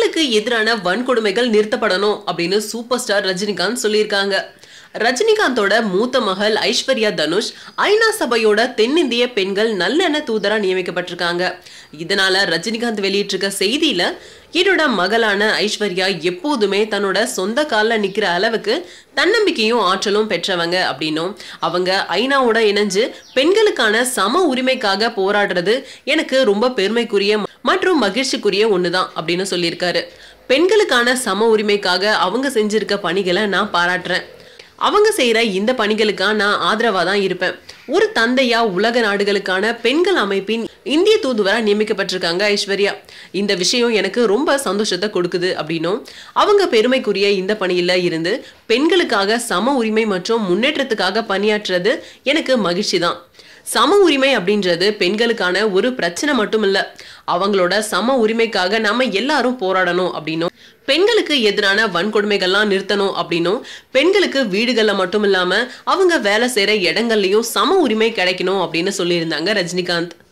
பெண்களுக்கு எதிரான வன்கொடுமைகள் நிறுத்தப்படணும் அப்படின்னு சூப்பர் ஸ்டார் ரஜினிகாந்த் சொல்லியிருக்காங்க ரஜினிகாந்தோட மூத்த மகள் ஐஸ்வர்யா தனுஷ் ஐநா சபையோட தென்னிந்திய பெண்கள் நல்லெண்ண தூதரா நியமிக்கப்பட்டிருக்காங்க இதனால ரஜினிகாந்த் வெளியிட்டிருக்க செய்தியில என்னோட மகளான ஐஸ்வர்யா எப்போதுமே தன்னோட சொந்த காலில் நிற்கிற அளவுக்கு தன்னம்பிக்கையும் ஆற்றலும் பெற்றவங்க அப்படின்னும் அவங்க ஐநாவோட இணைஞ்சு பெண்களுக்கான சம உரிமைக்காக போராடுறது எனக்கு ரொம்ப பெருமைக்குரிய மற்றும் மகிழ்ச்சிக்குரிய ஒன்று தான் அப்படின்னு சொல்லியிருக்காரு பெண்களுக்கான சம உரிமைக்காக அவங்க செஞ்சிருக்க பணிகளை நான் பாராட்டுறேன் அவங்க செய்கிற இந்த பணிகளுக்காக நான் ஆதரவாக தான் இருப்பேன் ஒரு தந்தையா உலக நாடுகளுக்கான பெண்கள் அமைப்பின் இந்திய தூதுவராக நியமிக்கப்பட்டிருக்காங்க ஐஸ்வர்யா இந்த விஷயம் எனக்கு ரொம்ப சந்தோஷத்தை கொடுக்குது அப்படின்னும் அவங்க பெருமைக்குரிய இந்த பணியில் இருந்து பெண்களுக்காக சம உரிமை மற்றும் முன்னேற்றத்துக்காக பணியாற்றுறது எனக்கு மகிழ்ச்சி தான் சம உரிமை அப்படின்றது பெண்களுக்கான ஒரு பிரச்சனை மட்டும் இல்ல அவங்களோட சம உரிமைக்காக நாம எல்லாரும் போராடணும் அப்படின்னும் பெண்களுக்கு எதிரான வன்கொடுமைகள்லாம் நிறுத்தணும் அப்படின்னும் பெண்களுக்கு வீடுகளில் மட்டும் இல்லாம அவங்க வேலை செய்யற இடங்கள்லயும் சம உரிமை கிடைக்கணும் அப்படின்னு சொல்லியிருந்தாங்க ரஜினிகாந்த்